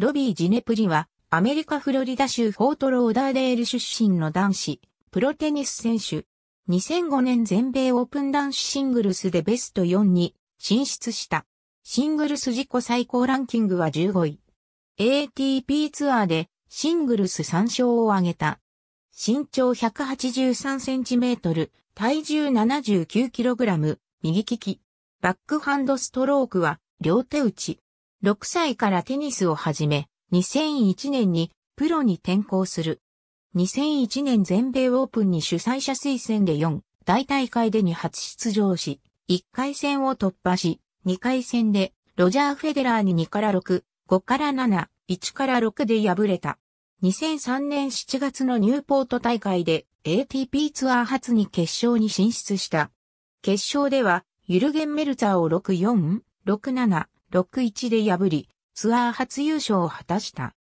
ロビー・ジネプリは、アメリカ・フロリダ州フォート・ローダーデール出身の男子、プロテニス選手。2005年全米オープン男子シングルスでベスト4に進出した。シングルス自己最高ランキングは15位。ATP ツアーでシングルス3勝を挙げた。身長183センチメートル、体重79キログラム、右利き。バックハンドストロークは両手打ち。6歳からテニスを始め、2001年にプロに転向する。2001年全米オープンに主催者推薦で4、大大会でに初出場し、1回戦を突破し、2回戦でロジャー・フェデラーに2から6、5から7、1から6で敗れた。2003年7月のニューポート大会で ATP ツアー初に決勝に進出した。決勝では、ユルゲン・メルツァーを6-4、6-7、6-1で破り、ツアー初優勝を果たした。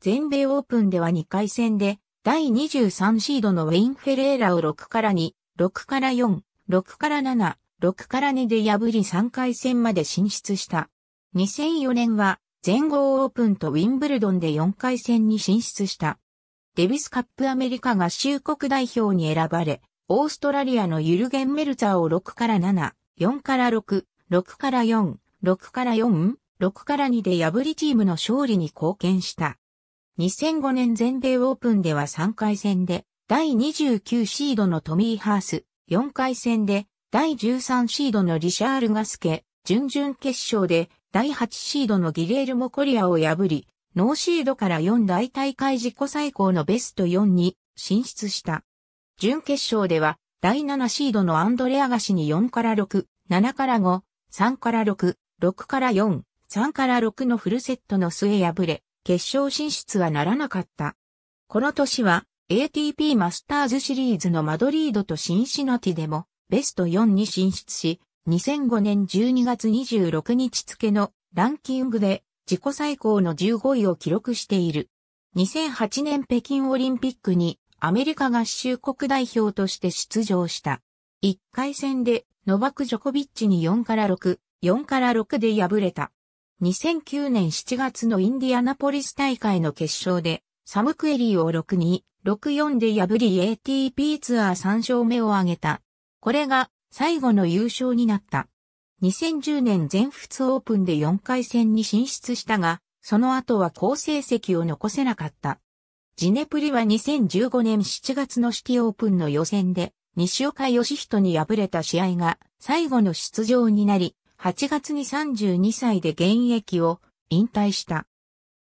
全米オープンでは2回戦で、第23シードのウェイン・フェレーラを6から2、6から4、6から7、6から2で破り3回戦まで進出した。2004年は全豪オープンとウィンブルドンで4回戦に進出した。デビスカップアメリカ合衆国代表に選ばれ、オーストラリアのユルゲン・メルツァーを6から7、4から6、6から4、6から4、6から2で破りチームの勝利に貢献した。2005年全米オープンでは3回戦で、第29シードのトミー・ハース、4回戦で、第13シードのリシャール・ガスケ、準々決勝で、第8シードのギレール・モコリアを破り、ノーシードから4大大会自己最高のベスト4に進出した。準決勝では、第7シードのアンドレアガシに4から6、7から5、3から6、6から4、3から6のフルセットの末敗れ、決勝進出はならなかった。この年は ATP マスターズシリーズのマドリードとシンシナティでもベスト4に進出し、2005年12月26日付のランキングで自己最高の15位を記録している。2008年北京オリンピックにアメリカ合衆国代表として出場した。1回戦でノバク・ジョコビッチに4から6、4から6で敗れた。2009年7月のインディアナポリス大会の決勝で、サムクエリーを6-2、6-4で破り ATP ツアー3勝目を挙げた。これが最後の優勝になった。2010年全仏オープンで4回戦に進出したが、その後は好成績を残せなかった。ジネプリは2015年7月のシティオープンの予選で、西岡義人に敗れた試合が最後の出場になり、8月に32歳で現役を引退した。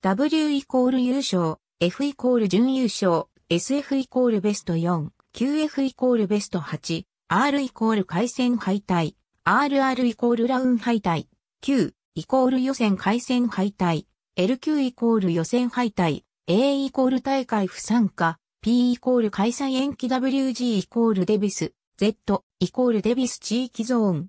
W イコール優勝、F イコール準優勝、SF イコールベスト4、QF イコールベスト8、R イコール回戦敗退、RR イコールラウン敗退、Q イコール予選回戦敗退、LQ イコール予選敗退、A イコール大会不参加、P イコール開催延期 WG イコールデビス、Z イコールデビス地域ゾーン、